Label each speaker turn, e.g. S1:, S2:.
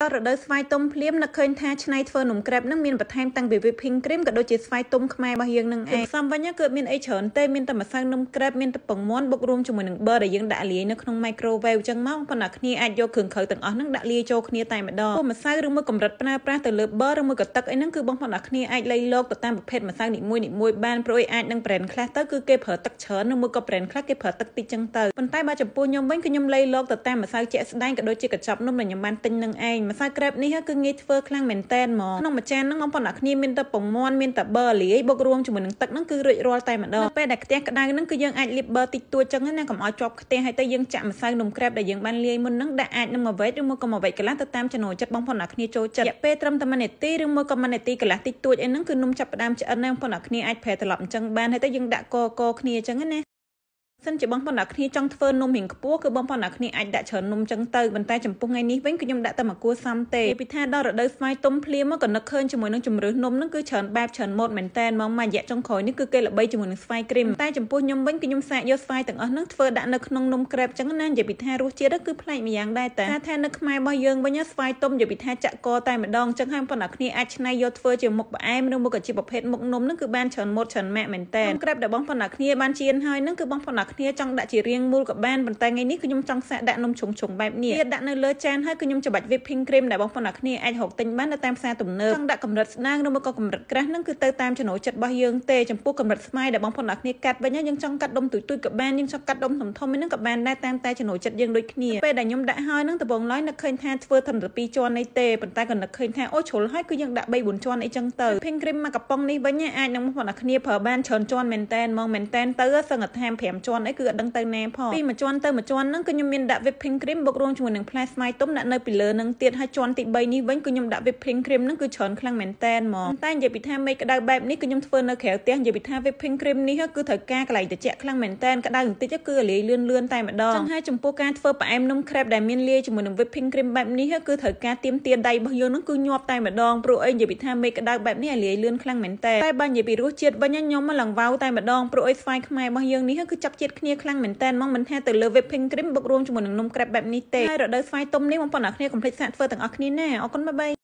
S1: រដូវស្វាយទុំភ្លាមនឹកឃើញថាឆ្នៃធ្វើនំក្រែបនឹងមានបន្ថែមតាំងពី whipping cream ក៏ដូចជាស្វាយទុំខ្មែររបស់យើងនឹងឯងសំវិញគឺមានអីច្រើនទេមានតែម្សៅនំក្រែបមានតែពងមាន់បុករួមជាមួយនឹងប៊ឺដែលយើងដាក់លាយនៅក្នុង microwave ចឹងមកប៉ុន្តែគ្នាអាចយកគ្រឿងក្រៅទាំងអស់នឹងដាក់លាយចូលគ្នាតែម្ដងម្សៅឬមួយកម្រិតប្រើប្រាស់ទៅលើប៊ឺឬមួយក៏ទឹកអីហ្នឹងគឺបងប្អូនអ្នកគ្នាអាចលៃលោកទៅតាមប្រភេទម្សៅនីមួយនីមួយបានព្រោះអាចនឹង brand ខ្លះទៅគឺគេប្រើទឹកច្រើនឬមួយក៏ brand ខ្លះគេប្រើទឹកតិចចឹងទៅប៉ុន្តែបើចំពោះខ្ញុំវិញគឺខ្ញុំលៃលោកទៅតាមម្សៅជាក់ស្ដែងក៏ដូចជាកញ្ចប់នំដែលខ្ញុំបានទិញនឹងឯងម្សៅក្រេបនេះគឺងាយធ្វើខ្លាំងមែនតែនហ្មងក្នុងមួយចានហ្នឹងបងប្អូនអ្នកគ្នាមានតែពងមាន់មានតែប៊ឺលាយបុករួមជាមួយនឹងទឹកហ្នឹងគឺរួចរាល់តែម្ដងពេលដែលខ្ទះក្ដៅហ្នឹងគឺយើងអាចលាបប៊ឺតិចតួចចឹងណាកុំឲ្យជាប់ខ្ទះហើយទៅយើងចាក់ម្សៅនំក្រេបដែលយើងបានលាយមុនហ្នឹងដាក់អាចនឹងមួយវែកឬមួយកុំមួយវែកកន្លះទៅតាមចំណូលចិត្តបងប្អូនអ្នកគ្នាចូលចិត្តរយៈពេលត្រឹមតែ1នាទីឬមួយកុំ1នាទីកន្លះតិចតួចអីហ្នឹងគឺនំចាប់ផ្ដើមឆ្អិនហើយបងប្អូនអ្នកគ្នាអាចប្រែត្រឡប់អញ្ចឹងបានហើយទៅយើងដាក់កកគ្នាអញ្ចឹងណាសិនជាបងប្អូនអ្នកគ្នាចង់ធ្វើនំរៀងខ្ពស់គឺបងប្អូនអ្នកគ្នាអាចដាក់ច្រើននំចឹងទៅប៉ុន្តែចំពោះថ្ងៃនេះវិញគឺខ្ញុំដាក់តែមួយគួសមទេពីថាដល់រដូវស្វាយទុំភ្លាមមកក៏នឹកឃើញជាមួយនឹងជំរឿសនំហ្នឹងគឺច្រើនបែបច្រើនម៉ូដមែនតើមកមួយរយៈចុងក្រោយនេះគឺគេល្បីជាមួយនឹងស្វាយគ្រីមតែចំពោះខ្ញុំវិញគឺខ្ញុំសាកយកស្វាយទាំងអស់ហ្នឹងធ្វើដាក់នៅក្នុងនំក្រែបចឹងណានិយាយពីថារសជាតិគឺប្លែកម្យ៉ាងដែរតែថានៅខ្មែររបស់យើងវិញស្វាយទុំនិយាយពីថាចាក់កតែម្ដងចឹងហើយបងប្អូនអ្នកគ្នាអាចច្នៃយកធ្វើជាមុខផ្អែមឬមកក៏ជាប្រភេទមុខនំហ្នឹងគឺបានច្រើនម៉ូដច្រើនម៉ាក់មែនតើនំក្រែបដែលបងប្អូនអ្នកគ្នាបានជៀនហើយហ្នឹងគឺបងប្អូនអ្នកគ្នាចង់ដាក់ជារាងមូលក៏បានប៉ុន្តែថ្ងៃនេះគឺខ្ញុំចង់សាកដាក់នំឆុងឆុងបែបនេះវាដាក់នៅលើចានហើយគឺខ្ញុំច្របាច់ whipping cream ដែលបងប្អូនអ្នកគ្នាអាចរកទិញបាននៅតាមផ្សារទំនើបចង់ដាក់កម្រិតស្ដាងឬមកក៏កម្រិតក្រាស់នឹងគឺទៅតាមចំណូលចិត្តរបស់យើងទេចំពោះកម្រិតស្មៃដែលបងប្អូនអ្នកគ្នាកាត់វិញយើងចង់កាត់ដុំទូចទូចក៏បានយើងចង់កាត់ដុំធំធំហ្នឹងក៏បានដែរតាមតែចំណូលចិត្តយើងដូចគ្នាពេលដែលខ្ញុំដាក់ហើយនឹងដំបងឡើយនឹកឃើញថាធ្វើធំទៅ2ជាន់នេះទេប៉ុន្តែក៏នឹកឃើញថាអូជ្រុលហើយគឺយើងដាក់3 4ជាន់អីចឹងទៅ pink cream មកកំប៉ុងនេះវិញអាចនឹងបងប្អូនអ្នកគ្នាប្រើបានច្រើនជាន់មែនតែនហ្មងមែនតែនទៅសឹងតែថែម5ជាន់ន់អីគឺអត់ដឹងទៅណាផងពីមួយជាន់ទៅមួយជាន់ហ្នឹងគឺខ្ញុំមានដាក់ whipping cream បូករួមជាមួយនឹងផ្លែស្មៃទុំដាក់នៅពីលើនឹងទៀតហើយជាន់ទី3នេះវិញគឺខ្ញុំដាក់ whipping cream ហ្នឹងគឺច្រើនខ្លាំងមែនតែនហ្មងតែនិយាយពីថាមេក្តៅបែបនេះគឺខ្ញុំធ្វើនៅក្រៅផ្ទះនិយាយពីថា whipping cream នេះគឺត្រូវការកន្លែងត្រជាក់ខ្លាំងមែនតែនក្តៅបន្តិចគឺលាយលឿនលឿនតែម្ដងចឹងហើយចំពោះការធ្វើផ្អែមនំក្រែបដែលមានលាយជាមួយនឹង whipping cream បែបនេះគឺត្រូវការទៀមទាដៃរបស់យើងហ្នឹងគឺញាប់តែម្ដងព្រោះអីនិយាយពីថាមេក្តៅបែបនេះឲ្យលាយលឿនខ្លាំងមែនតែតែបើនិយាយពីរសជាតិវិញខ្ញុំឡើងវ៉ៅតែម្ដងព្រោះអីស្វាយខ្មែររបស់យើងនេះគឺចាប់ជាតិជាតិគ្នាខ្លាំងមែនតើមកមិនថាទៅលើ whipping cream បូករួមជាមួយនឹងនំក្រែបបែបនេះទេហើយរដូវស្វាយទុំនេះបងប្អូនអ្នកគ្នាកុំភ្លេចសាកធ្វើទាំងអស់គ្នាណាអរគុណបាយបាយ